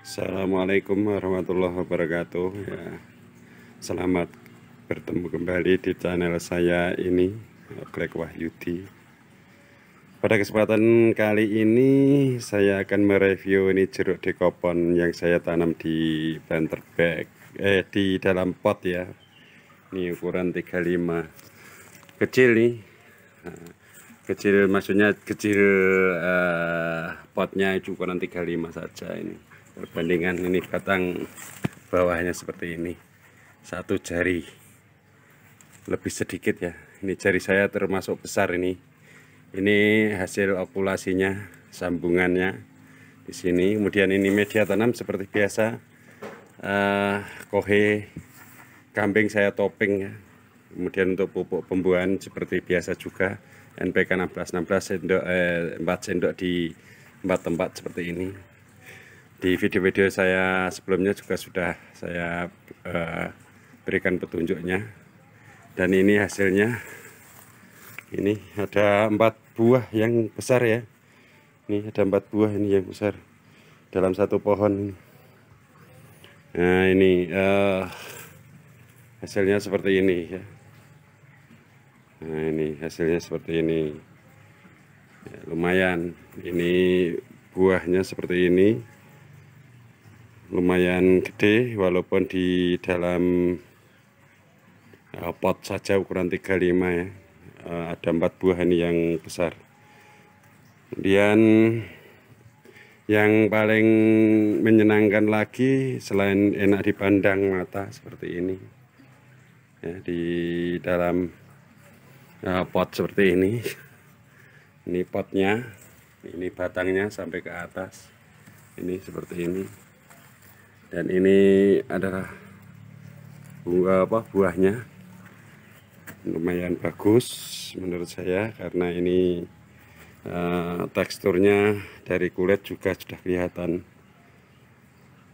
Assalamualaikum warahmatullahi wabarakatuh ya, Selamat bertemu kembali di channel saya ini Greg Wahyudi Pada kesempatan kali ini saya akan mereview ini jeruk dekopon yang saya tanam di banter bag eh di dalam pot ya Ini ukuran 35 Kecil nih nah, Kecil maksudnya kecil eh, potnya ukuran 35 saja ini perbandingan ini batang bawahnya seperti ini satu jari lebih sedikit ya ini jari saya termasuk besar ini ini hasil okulasinya sambungannya di sini kemudian ini media tanam seperti biasa uh, kohe kambing saya topping ya kemudian untuk pupuk pembuahan seperti biasa juga NPK 16 16 sendok eh, 4 sendok di empat tempat seperti ini di video-video saya sebelumnya juga sudah saya uh, berikan petunjuknya dan ini hasilnya ini ada empat buah yang besar ya ini ada empat buah ini yang besar dalam satu pohon nah ini uh, hasilnya seperti ini ya nah ini hasilnya seperti ini ya, lumayan ini buahnya seperti ini lumayan gede walaupun di dalam eh, pot saja ukuran 35 ya eh, ada empat buah ini yang besar kemudian yang paling menyenangkan lagi selain enak dipandang mata seperti ini ya, di dalam eh, pot seperti ini ini potnya ini batangnya sampai ke atas ini seperti ini dan ini adalah bunga apa buahnya lumayan bagus menurut saya karena ini uh, teksturnya dari kulit juga sudah kelihatan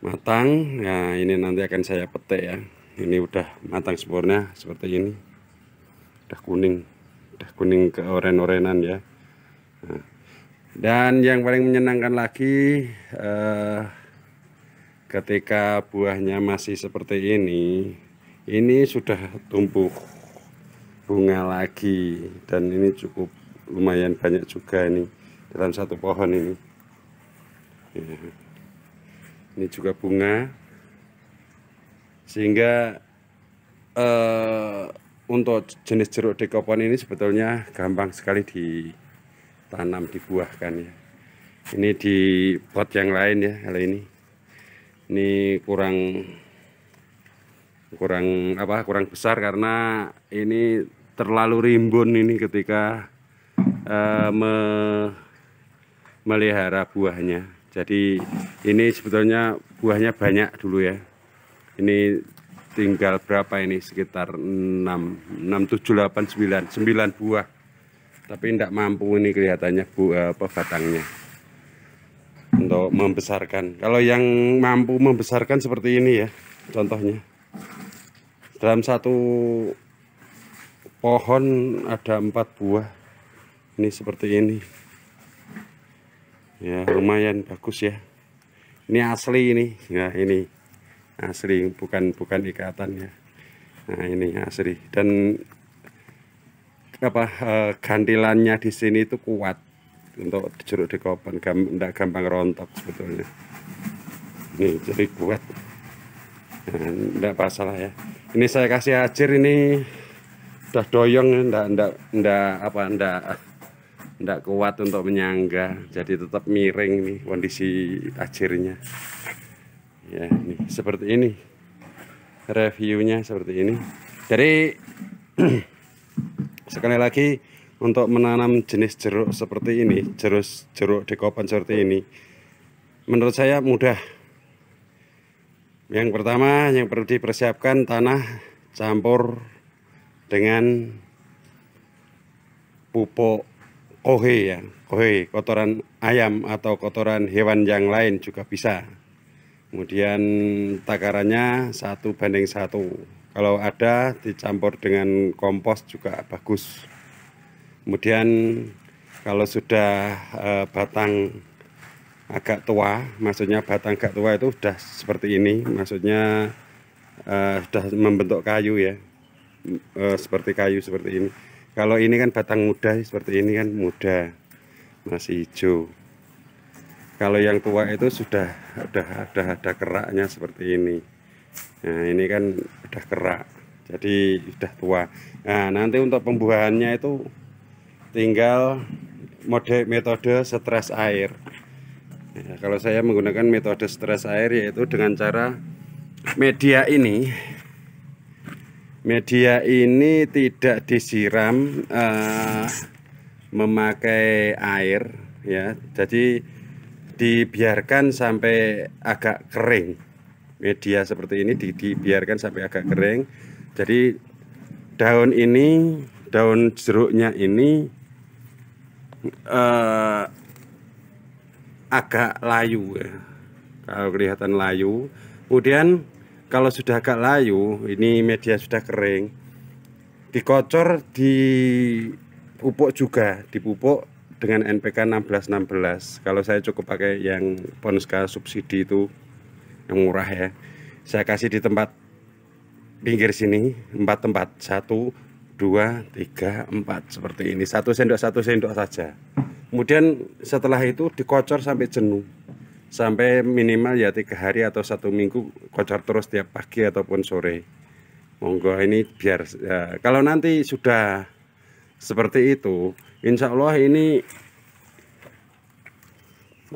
matang nah ini nanti akan saya petik ya ini udah matang sempurna seperti ini udah kuning udah kuning ke oren-orenan ya nah. dan yang paling menyenangkan lagi uh, ketika buahnya masih seperti ini ini sudah tumbuh bunga lagi dan ini cukup lumayan banyak juga ini dalam satu pohon ini ya. ini juga bunga sehingga eh, untuk jenis jeruk dekopon ini sebetulnya gampang sekali ditanam dibuahkan ya ini di pot yang lain ya kali ini ini kurang kurang apa kurang besar karena ini terlalu rimbun ini ketika uh, me melihara buahnya jadi ini sebetulnya buahnya banyak dulu ya ini tinggal berapa ini sekitar 6 6 7 8 9 9 buah tapi tidak mampu ini kelihatannya buah apa batangnya atau membesarkan kalau yang mampu membesarkan seperti ini ya contohnya dalam satu pohon ada empat buah ini seperti ini ya lumayan bagus ya ini asli ini ya ini asli bukan bukan ikatan ya nah ini asli dan apa eh, gantilannya di sini itu kuat untuk jeruk di kopan gampang, tidak gampang rontok sebetulnya ini jadi kuat tidak nah, lah ya ini saya kasih ajir ini udah doyong ndak ndak ndak apa ndak ndak kuat untuk menyangga jadi tetap miring nih kondisi ajirnya ya ini seperti ini reviewnya seperti ini jadi sekali lagi untuk menanam jenis jeruk seperti ini, jeruk jeruk dekopan seperti ini, menurut saya mudah. Yang pertama yang perlu dipersiapkan tanah campur dengan pupuk kohe ya, kohe kotoran ayam atau kotoran hewan yang lain juga bisa. Kemudian takarannya satu banding satu. Kalau ada dicampur dengan kompos juga bagus. Kemudian kalau sudah e, batang agak tua, maksudnya batang agak tua itu sudah seperti ini, maksudnya e, sudah membentuk kayu ya, e, seperti kayu seperti ini. Kalau ini kan batang muda seperti ini kan muda, masih hijau. Kalau yang tua itu sudah ada ada ada keraknya seperti ini. Nah ini kan sudah kerak, jadi sudah tua. Nah nanti untuk pembuahannya itu tinggal mode metode stres air ya, kalau saya menggunakan metode stres air yaitu dengan cara media ini media ini tidak disiram uh, memakai air ya jadi dibiarkan sampai agak kering media seperti ini di, dibiarkan sampai agak kering jadi daun ini daun jeruknya ini uh, agak layu ya. kalau kelihatan layu kemudian kalau sudah agak layu ini media sudah kering dikocor di pupuk juga dipupuk dengan NPK 1616 kalau saya cukup pakai yang Ponska subsidi itu yang murah ya saya kasih di tempat pinggir sini empat tempat satu dua, tiga, empat seperti ini. Satu sendok satu sendok saja. Kemudian setelah itu dikocor sampai jenuh, sampai minimal ya tiga hari atau satu minggu kocor terus tiap pagi ataupun sore. Monggo ini biar ya, kalau nanti sudah seperti itu, insya Allah ini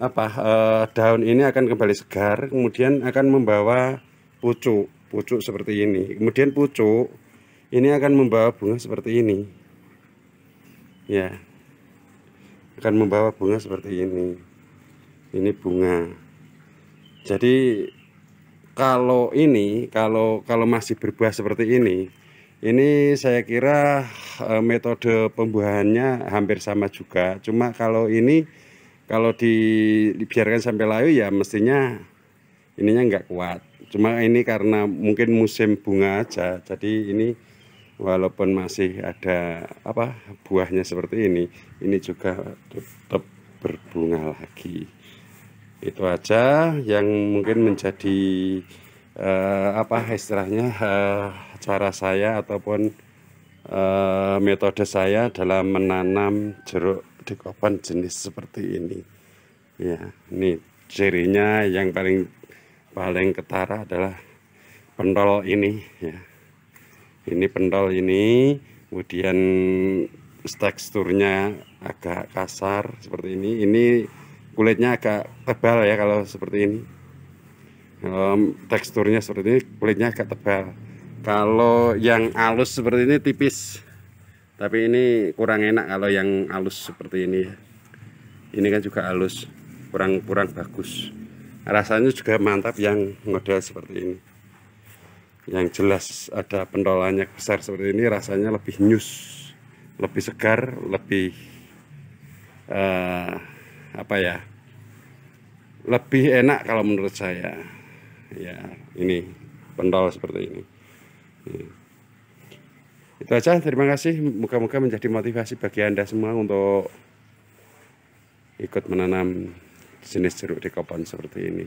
apa eh, daun ini akan kembali segar, kemudian akan membawa pucuk pucuk seperti ini. Kemudian pucuk ini akan membawa bunga seperti ini ya akan membawa bunga seperti ini ini bunga jadi kalau ini kalau kalau masih berbuah seperti ini ini saya kira e, metode pembuahannya hampir sama juga cuma kalau ini kalau dibiarkan sampai layu ya mestinya ininya nggak kuat cuma ini karena mungkin musim bunga aja jadi ini walaupun masih ada apa buahnya seperti ini ini juga tetap berbunga lagi itu aja yang mungkin menjadi uh, apa istilahnya uh, cara saya ataupun uh, metode saya dalam menanam jeruk di kopan jenis seperti ini ya ini cirinya yang paling paling ketara adalah pentol ini ya ini pentol ini kemudian teksturnya agak kasar seperti ini ini kulitnya agak tebal ya kalau seperti ini kalau teksturnya seperti ini kulitnya agak tebal kalau yang halus seperti ini tipis tapi ini kurang enak kalau yang halus seperti ini ya ini kan juga halus kurang kurang bagus rasanya juga mantap yang model seperti ini yang jelas ada pentolannya besar seperti ini rasanya lebih nyus lebih segar lebih uh, apa ya lebih enak kalau menurut saya ya ini pentol seperti ini ya. itu aja terima kasih muka-muka menjadi motivasi bagi anda semua untuk ikut menanam jenis jeruk di kebun seperti ini